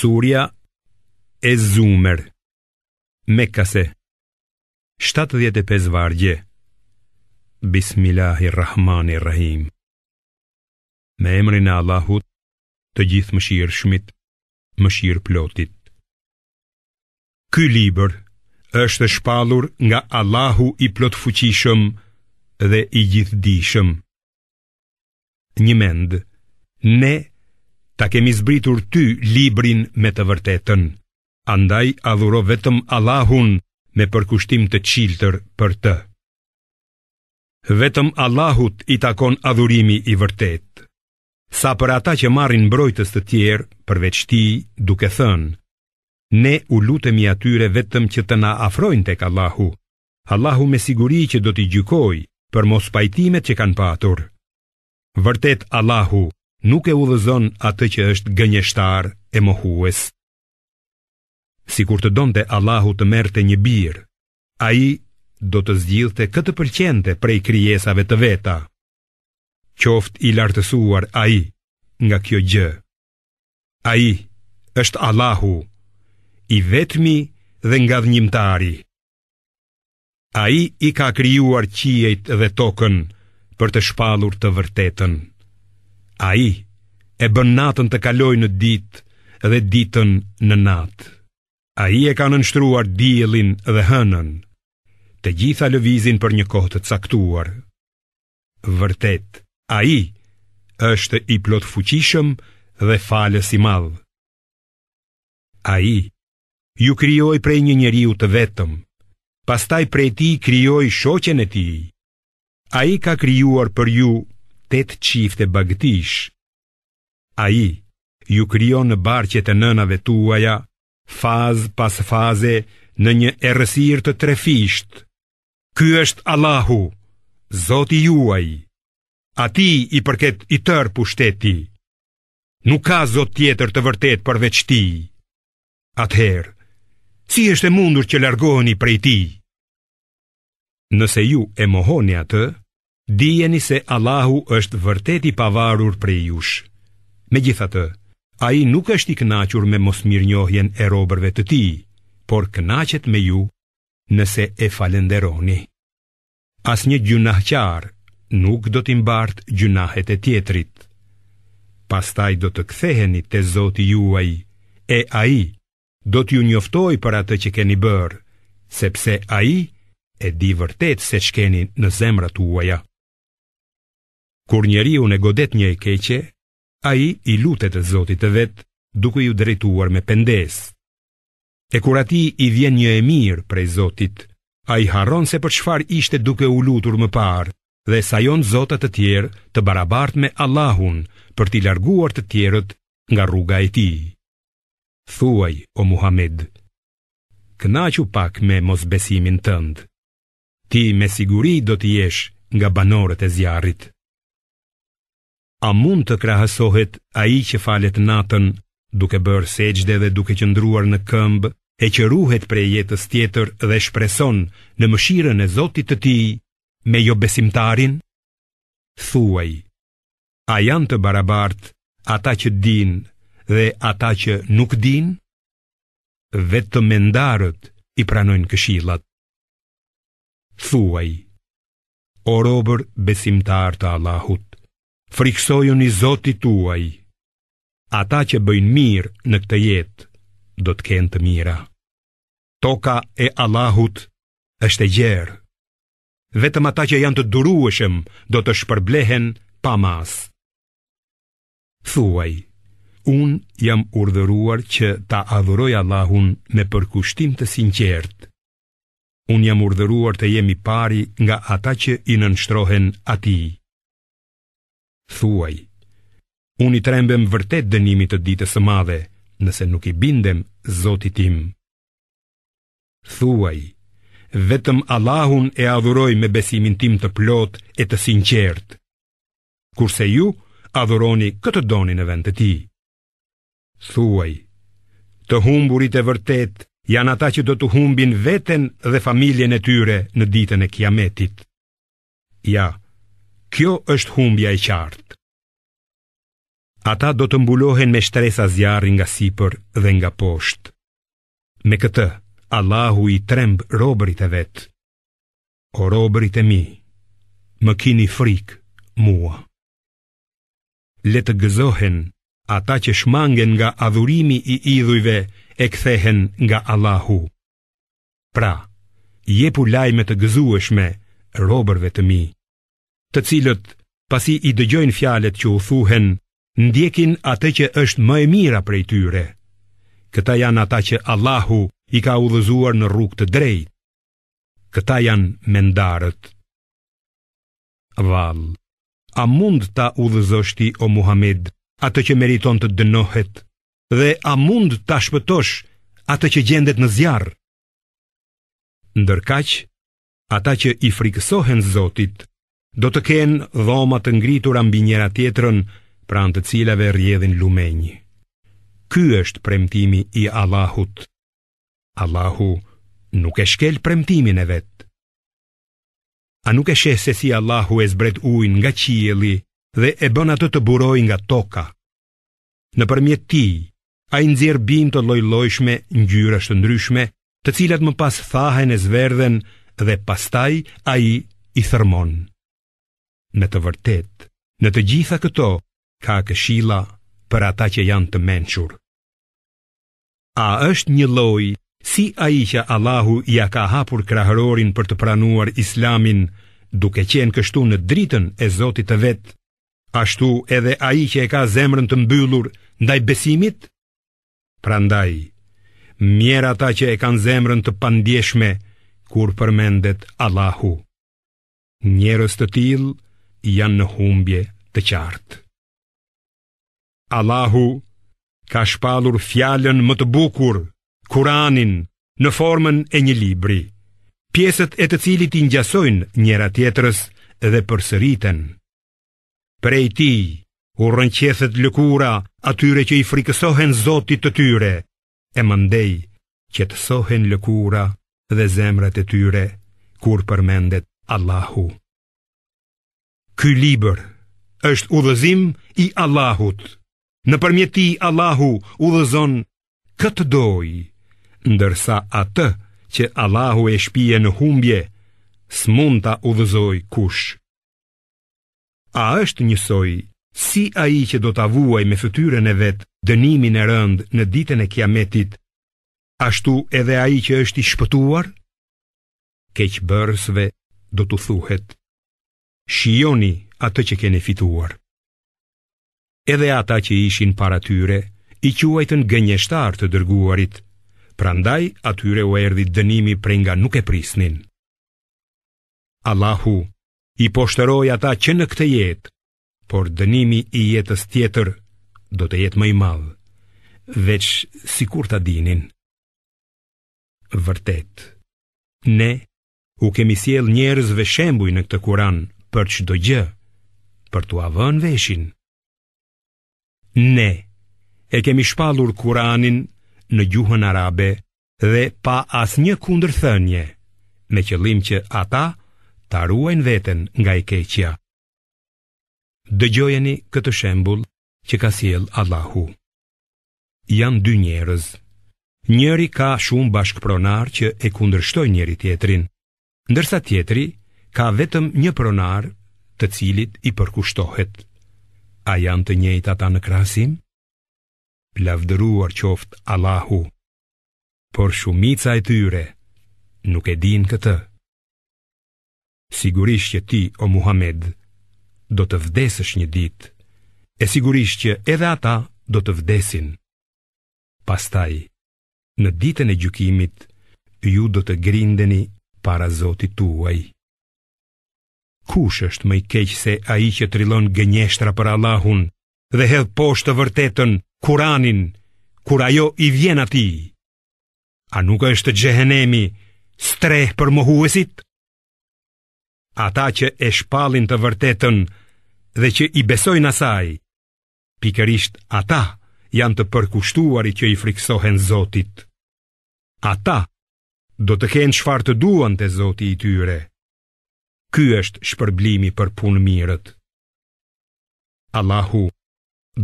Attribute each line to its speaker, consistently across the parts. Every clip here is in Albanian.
Speaker 1: Surja e Zumer Mekase 75 vargje Bismillahirrahmanirrahim Me emrin e Allahut të gjithë më shirë shmit, më shirë plotit Ky liber është shpalur nga Allahu i plot fuqishëm dhe i gjithë dishëm Një mendë, ne të gjithë ta kemi zbritur ty librin me të vërtetën. Andaj adhuro vetëm Allahun me përkushtim të qiltër për të. Vetëm Allahut i takon adhurimi i vërtetë, Sa për ata që marrin mbrojtës të tjerë, përveç ti, duke thënë, ne u lutemi atyre vetëm që të na afrojnë tek Allahu. Allahu me siguri që do t'i gjykoj për mos pajtimet që kanë patur. Vërtet Allahu nuk e udhëzon atë që është gënjeshtar e mohues. Si kur të donte Allahu të merte një birë, a i do të zgjithte këtë përqente prej kryesave të veta. Qoft i lartësuar a i nga kjo gjë. A i është Allahu, i vetmi dhe nga dhjimtari. A i i ka kryuar qijet dhe tokën për të shpalur të vërtetën. A i e bën natën të kaloj në dit dhe ditën në nat A i e ka nënshtruar dielin dhe hënën Të gjitha lëvizin për një kohë të caktuar Vërtet, a i është i plot fuqishëm dhe falës i madh A i ju kryoj prej një njeriu të vetëm Pastaj prej ti kryoj shoqen e ti A i ka kryuar për ju tet qifte bagdish. A i ju kryon në barqet e nënave tuaja, faz pas faze në një erësir të trefisht. Ky është Allahu, Zoti juaj. A ti i përket i tërë pushteti. Nuk ka Zot tjetër të vërtet përveç ti. Atëherë, si është e mundur që largoheni prej ti? Nëse ju e mohoni atë, Dijeni se Allahu është vërtet i pavarur prej jush. Me gjitha të, a i nuk është i knachur me mos njohjen e robërve të ti, por knachet me ju nëse e falenderoni. As një gjunahqar nuk do t'im gjunahet e tjetrit. Pastaj do të ktheheni të zoti juaj, e a i do t'ju njoftoj për atë që keni bërë, sepse a i e di vërtet se shkeni në zemrat uaja. Kur njeri unë e godet një e keqe, a i i lutet e zotit të vetë duke ju drejtuar me pendes. E kur ati i vjen një e mirë prej zotit, a i harron se për qfar ishte duke u lutur më parë dhe sajon zotat të tjerë të barabart me Allahun për t'i larguar të tjerët nga rruga e ti. Thuaj o Muhammed, kënaqu pak me mos besimin tëndë, ti me siguri do t'i esh nga banorët e zjarit. A mund të krahësohet a i që falet natën duke bërë seqde dhe duke qëndruar në këmbë e që ruhet prej jetës tjetër dhe shpreson në mëshirën e Zotit të ti me jo besimtarin? Thuaj, a janë të barabart ata që din dhe ata që nuk din? Vetë të mendarët i pranojnë këshillat. Thuaj, o robër besimtar të Allahut friksojun i Zoti tuaj. Ata që bëjnë mirë në këtë jetë, do të kenë të mira. Toka e Allahut është e gjerë. Vetëm ata që janë të durueshëm do të shpërblehen pa mas. Thuaj, un jam urdhëruar që ta adhuroj Allahun me përkushtim të sinqertë. Un jam urdhëruar të jemi pari nga ata që i nënshtrohen atij. Thuaj, unë i trembem vërtet dënimit të ditës së madhe, nëse nuk i bindem Zotit tim. Thuaj, vetëm Allahun e adhuroj me besimin tim të plot e të sinqert. Kurse ju, adhuroni këtë doni në vend të ti. Thuaj, të humburit e vërtet janë ata që do të humbin veten dhe familjen e tyre në ditën e kiametit. Ja, Kjo është humbja e qartë. Ata do të mbulohen me shtresa zjarri nga sipër dhe nga poshtë. Me këtë, Allahu i tremb robërit e vet. O robërit e mi, më kini frikë mua. Le të gëzohen ata që shmangen nga adhurimi i idhujve e kthehen nga Allahu. Pra, jepu lajme të gëzueshme robërve të mi të cilët pasi i dëgjojnë fjalet që u thuhen, ndjekin atë që është më e mira prej tyre. Këta janë ata që Allahu i ka udhëzuar në rrugë të drejtë. Këta janë mendarët. Val, a mund ta udhëzosh ti o Muhammed atë që meriton të dënohet dhe a mund ta shpëtosh atë që gjendet në zjarr? Ndërkaq, ata që i frikësohen Zotit, do të kenë dhoma të ngritura mbi njëra tjetrën, pranë të cilave rrjedhin lumenjë. Ky është premtimi i Allahut. Allahu nuk e shkel premtimin e vet. A nuk e sheh se si Allahu e zbret ujin nga qielli dhe e bën atë të burojë nga toka? Nëpërmjet ti, a i nëzirë bim të lojlojshme, njyra shtë ndryshme, të cilat më pas thahen e zverdhen dhe pastaj a i i thërmonë. Me të vërtet, në të gjitha këto, ka këshila për ata që janë të menqur. A është një loj, si a i që Allahu ja ka hapur krahërorin për të pranuar islamin, duke qenë kështu në dritën e Zotit të vetë, ashtu edhe a i që e ka zemrën të mbyllur ndaj besimit? Prandaj, mjera ta që e kanë zemrën të pandjeshme, kur përmendet Allahu. Njerës të tilë, janë në humbje të qartë. Allahu ka shpalur fjallën më të bukur, kuranin, në formën e një libri, pjesët e të cilit i njësojnë njëra tjetërës dhe përsëriten. Prej ti, u rënqethet lëkura atyre që i frikësohen zotit të tyre, e mëndej që të sohen lëkura dhe zemrat e tyre, kur përmendet Allahu. Ky liber është udhëzim i Allahut. Në përmjeti Allahu udhëzon këtë doj, ndërsa atë që Allahu e shpije në humbje, së mund të udhëzoj kush. A është njësoj, si a i që do të avuaj me fëtyrën e vetë dënimin e rëndë në ditën e kiametit, ashtu edhe a i që është i shpëtuar? Keqë bërësve do të thuhet, shioni atë që kene fituar. Edhe ata që ishin para tyre, i quajtën gënjeshtar të dërguarit, pra ndaj atyre u erdi dënimi prej nga nuk e prisnin. Allahu i poshtëroj ata që në këtë jetë, por dënimi i jetës tjetër do të jetë mëj madhë, veç si kur të dinin. Vërtet, ne u kemi siel njerëzve shembuj në këtë kuranë, për çdo gjë, për t'u avën veshin. Ne e kemi shpallur Kur'anin në gjuhën arabe dhe pa asnjë kundërthënje, me qëllim që ata ta ruajnë veten nga e keqja. Dëgjojeni këtë shembull që ka sjell Allahu. Jan dy njerëz. Njëri ka shumë bashkëpronar që e kundërshtoj njëri tjetrin, ndërsa tjetri ka vetëm një pronar të cilit i përkushtohet. A janë të njëjtë ata në krasim? Lavdëruar qoftë Allahu, por shumica e tyre nuk e din këtë. Sigurisht që ti, o Muhammed, do të vdesësh një dit, e sigurisht që edhe ata do të vdesin. Pastaj, në ditën e gjukimit, ju do të grindeni para zotit tuaj. Kush është më i keq se ai që trillon gënjeshtra për Allahun dhe hedh poshtë të vërtetën Kur'anin kur ajo i vjen atij? A nuk është xhehenemi streh për mohuesit? Ata që e shpallin të vërtetën dhe që i besojnë asaj, pikërisht ata janë të përkushtuarit që i friksohen Zotit. Ata do të kenë çfarë të duan te Zoti i tyre. Ky është shpërblimi për punë mirët. Allahu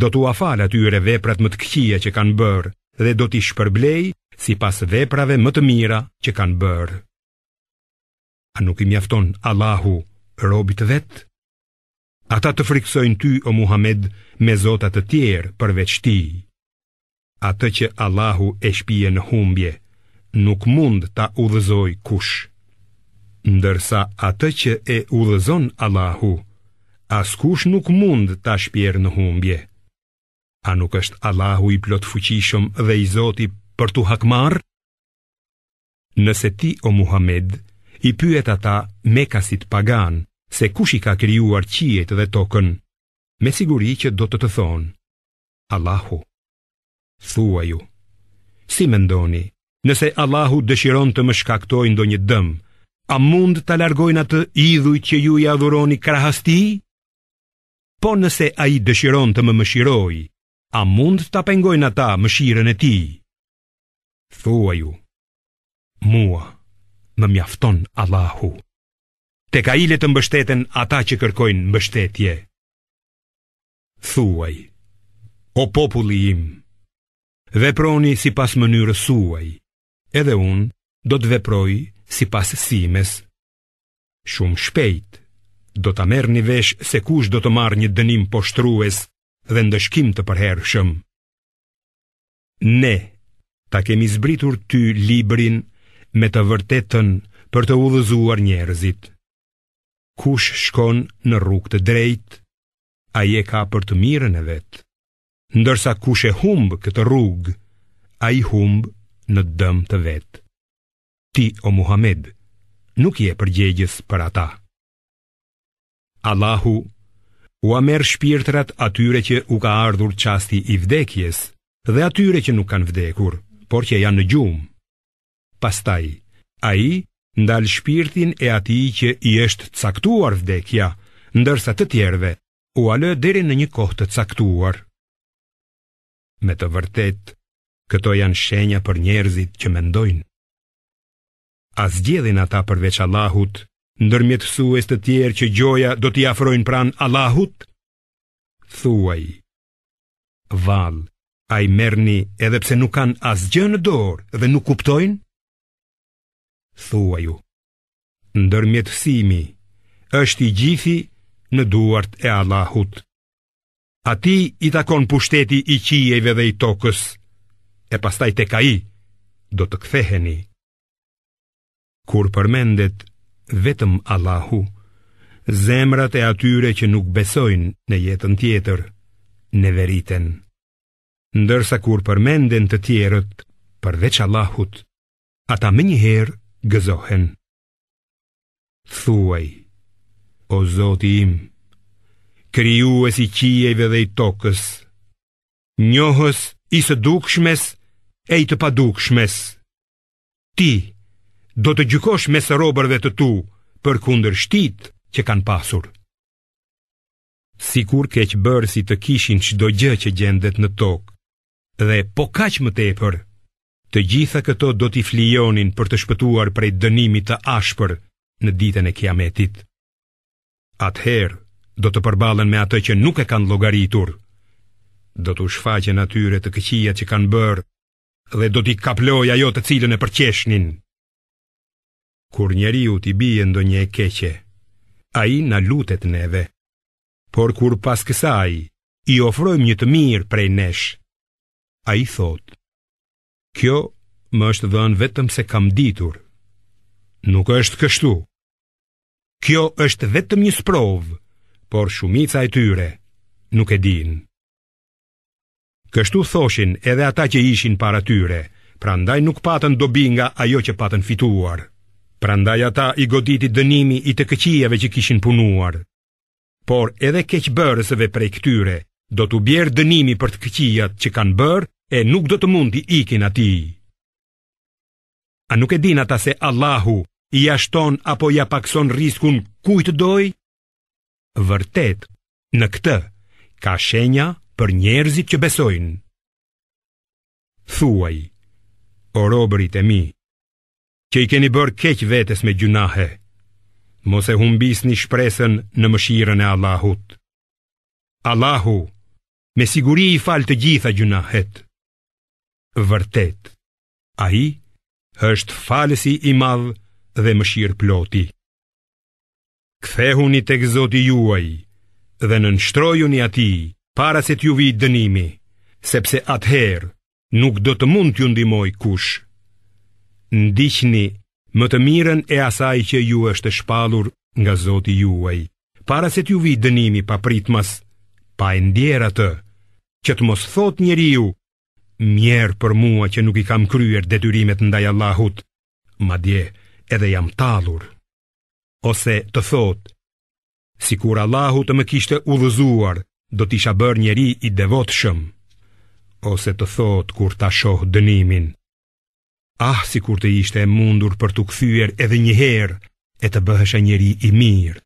Speaker 1: do t'u afal atyre veprat më të këqia që kanë bërë dhe do t'i shpërblej si pas veprave më të mira që kanë bërë. A nuk i mjafton Allahu robit vetë? A ta të friksojnë ty o Muhammed me zotat të tjerë përveç ti? A që Allahu e shpije në humbje, nuk mund t'a u dhëzoj kushë ndërsa atë që e udhëzon Allahu, as kush nuk mund ta shpjerë në humbje. A nuk është Allahu i plot fuqishëm dhe i zoti për tu hakmarr? Nëse ti o Muhammed, i pyet ata me kasit pagan, se kush i ka kryuar qiet dhe tokën, me siguri që do të të thonë. Allahu, thua ju, si mendoni, ndoni, nëse Allahu dëshiron të më shkaktojnë do një dëmë, A mund të largojnë atë idhuj që ju i adhuroni krahasti? Po nëse a i dëshiron të më mëshiroj, a mund të apengojnë ata mëshiren e ti? Thua ju, mua më mjafton Allahu. Te ka ile të mbështeten ata që kërkojnë mbështetje. Thuaj, o populli im, veproni si pas mënyrë suaj, edhe unë do të veproj si pas simes. Shumë shpejt, do të merë një vesh se kush do të marë një dënim poshtrues dhe ndëshkim të përherëshëm. Ne, ta kemi zbritur ty librin me të vërtetën për të udhëzuar njerëzit. Kush shkon në rrug të drejt, a je ka për të mirën e vetë. Ndërsa kush e humbë këtë rrug, a i humbë në dëm të vetë. Ti o Muhammed Nuk je përgjegjës për ata Allahu U amer shpirtrat atyre që u ka ardhur qasti i vdekjes Dhe atyre që nuk kanë vdekur Por që janë në gjum Pastaj A i ndal shpirtin e ati që i është caktuar vdekja Ndërsa të tjerve U alë deri në një kohë të caktuar Me të vërtet Këto janë shenja për njerëzit që mendojnë A zgjedhin ata përveç Allahut, ndërmjetësues të tjerë që gjoja do t'i afrojnë pran Allahut? Thuaj, val, a i merni edhe pse nuk kanë asgjë në dorë dhe nuk kuptojnë? Thuaju, ndërmjetësimi është i gjithi në duart e Allahut. A ti i takon pushteti i qijeve dhe i tokës, e pastaj te ka i, do të ktheheni. Kur përmendet vetëm Allahu Zemrat e atyre që nuk besojnë në jetën tjetër Në veriten Ndërsa kur përmenden të tjerët Përveç Allahut Ata me njëherë gëzohen Thuaj O Zoti im Kriju e si qijeve dhe i tokës Njohës i së dukshmes E i të padukshmes Ti do të gjykosh me së robërve të tu për kunder shtit që kanë pasur. Sikur keq bërë si të kishin që do gjë që gjendet në tokë, dhe po kaq më tepër, të gjitha këto do t'i flionin për të shpëtuar prej dënimi të ashpër në ditën e kiametit. Atëherë, do të përbalen me atë që nuk e kanë logaritur, do t'u shfaqen atyre të këqia që kanë bërë, dhe do t'i kaploj ajo të cilën e përqeshnin kur njeriu t'i bie ndonjë e keqe, ai na lutet neve. Por kur pas kësaj i ofrojmë një të mirë prej nesh, ai thot: "Kjo më është dhënë vetëm se kam ditur." Nuk është kështu. Kjo është vetëm një sprov, por shumica e tyre nuk e din. Kështu thoshin edhe ata që ishin para tyre, pra ndaj nuk patën dobi nga ajo që patën fituar. Prandaj ata i goditi dënimi i të këqijave që kishin punuar. Por edhe keqbërësve prej këtyre, do t'u bjerë dënimi për të këqijat që kanë bërë e nuk do të mundi ikin ati. A nuk e din ata se Allahu i ashton apo i pakson riskun kujt doj? Vërtet, në këtë, ka shenja për njerëzit që besojnë. Thuaj, o robërit e mi, që i keni bërë keq vetes me gjunahe, mos e humbis një shpresën në mëshirën e Allahut. Allahu, me siguri i falë të gjitha gjunahet. Vërtet, a i është falësi i madhë dhe mëshirë ploti. Kthehuni të gëzoti juaj dhe në nështrojuni ati para se t'ju vijë dënimi, sepse atëherë nuk do të mund t'ju ndimoj kushë ndiqni më të mirën e asaj që ju është shpallur nga Zoti juaj, para se t'ju vijë dënimi pa pritmas, pa e ndjer atë që të mos thot njeriu mjerë për mua që nuk i kam kryer detyrimet ndaj Allahut, madje edhe jam tallur. Ose të thot, sikur Allahu të më kishte udhëzuar, do t'isha bërë njeri i devotshëm. Ose të thot kur ta shoh dënimin, Ah, si kur të ishte e mundur për të këthyër edhe një herë e të bëhësha njeri i mirë.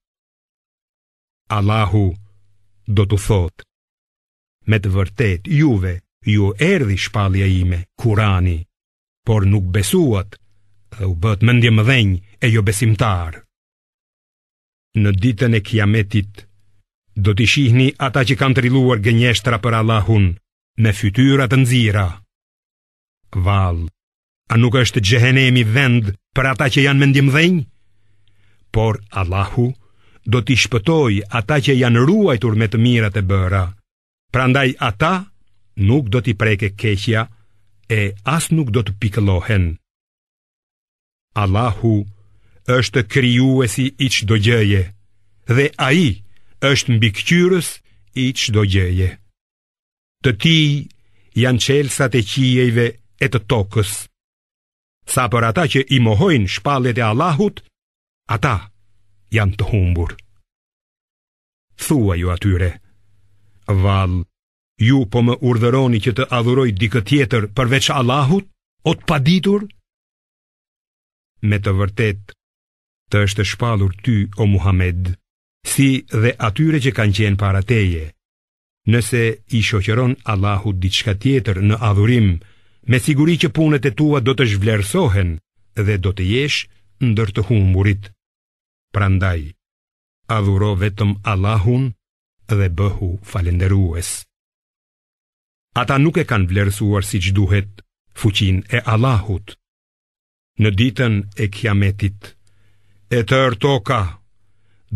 Speaker 1: Allahu do të thotë, me të vërtet juve, ju erdi shpalja ime, kurani, por nuk besuat dhe u bët mëndje më dhenj e jo besimtar. Në ditën e kiametit, do të shihni ata që kanë triluar gënjeshtra për Allahun me fytyrat nëzira. Valë, A nuk është gjehenemi vend për ata që janë mendim dhenjë? Por Allahu do t'i shpëtoj ata që janë ruajtur me të mirat e bëra. Prandaj ata nuk do t'i preke keqja e as nuk do të pikëllohen. Allahu është krijuesi i çdo gjëje dhe ai është mbi kqyrës i çdo gjëje. Të tij janë çelësat e qijeve e të tokës. Sa për ata që i mohojnë shpalet e Allahut, ata janë të humbur. Thua ju atyre, val, ju po më urderoni që të adhuroj dikë tjetër përveç Allahut, o të paditur? Me të vërtet, të është shpalur ty o Muhammed, si dhe atyre që kanë qenë parateje, nëse i shoqeron Allahut diçka tjetër në adhurim, me siguri që punët e tua do të zhvlerësohen dhe do të jesh ndër të humburit. Prandaj, adhuro vetëm Allahun dhe bëhu falenderues. Ata nuk e kanë vlerësuar si që duhet fuqin e Allahut. Në ditën e kiametit, e të ërtoka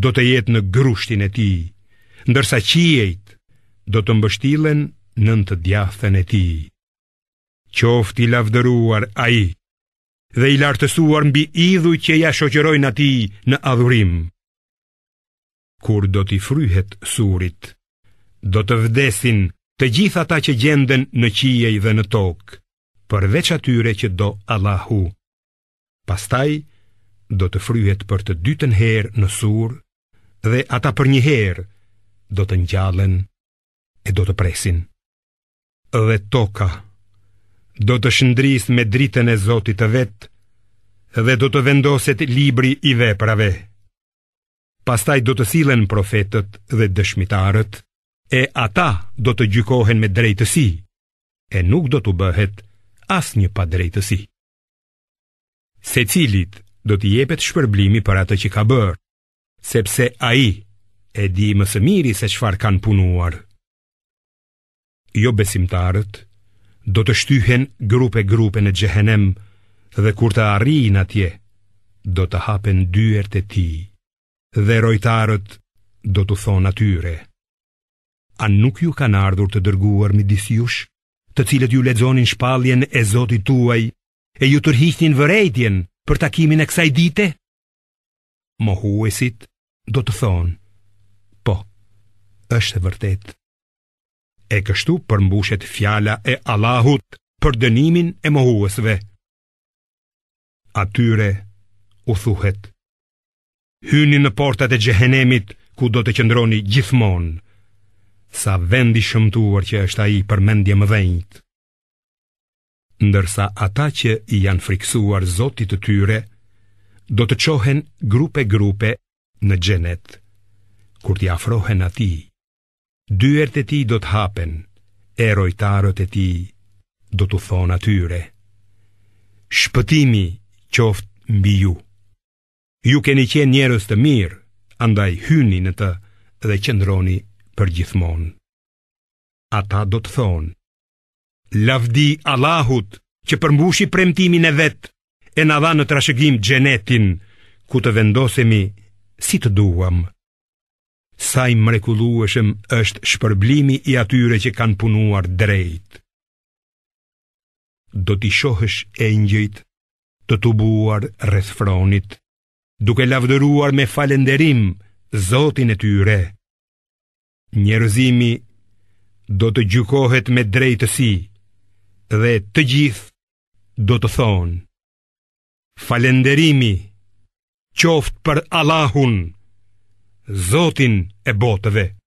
Speaker 1: do të jetë në grushtin e ti, ndërsa qijet do të mbështilen në të djathën e ti qofti lavdëruar a i, dhe i lartësuar mbi idhuj që ja shoqërojnë ati në adhurim. Kur do t'i fryhet surit, do të vdesin të gjitha ta që gjenden në qiej dhe në tokë, përveç atyre që do Allahu. Pastaj, do të fryhet për të dytën herë në sur dhe ata për një herë do të njallën e do të presin. Dhe toka, do të shëndris me dritën e Zotit të vetë dhe do të vendoset libri i veprave. Pastaj do të silen profetët dhe dëshmitarët e ata do të gjykohen me drejtësi e nuk do të bëhet as një pa drejtësi. Se cilit do të jepet shpërblimi për atë që ka bërë, sepse a i e di më së miri se qfar kanë punuar. Jo besimtarët, do të shtyhen grupe grupe në xhehenem dhe kur të arrijnë atje do të hapen dyert e tij dhe rojtarët do t'u thonë atyre a nuk ju kanë ardhur të dërguar midis jush të cilët ju lexonin shpalljen e Zotit tuaj e ju tërhiqnin vërejtjen për takimin e kësaj dite mohuesit do të thonë po është e vërtetë e kështu përmbushet fjala e Allahut për dënimin e mohuesve. Atyre u thuhet: Hyni në portat e xhehenemit ku do të qëndroni gjithmonë. Sa vendi i shëmtuar që është ai për mendje më vëndjt. Ndërsa ata që i janë friksuar Zotit të tyre do të çohen grupe grupe në xhenet. Kur t'i afrohen atij, Dyert e ti do të hapen, e rojtarët e ti do të thonë atyre. Shpëtimi qoftë mbi ju. Ju keni qenë njerës të mirë, andaj hyni në të dhe qëndroni për gjithmonë. Ata do të thonë, lavdi Allahut që përmbushi premtimin e vetë, e në dha në trashëgim gjenetin, ku të vendosemi si të duham sa i mrekullueshëm është shpërblimi i atyre që kanë punuar drejt. Do t'i shohësh e njëjt, të tubuar rreth fronit, duke lavdëruar me falenderim Zotin e tyre. Njerëzimi do të gjykohet me drejtësi dhe të gjithë do të thonë: Falënderimi qoftë për Allahun. Zotin e botëve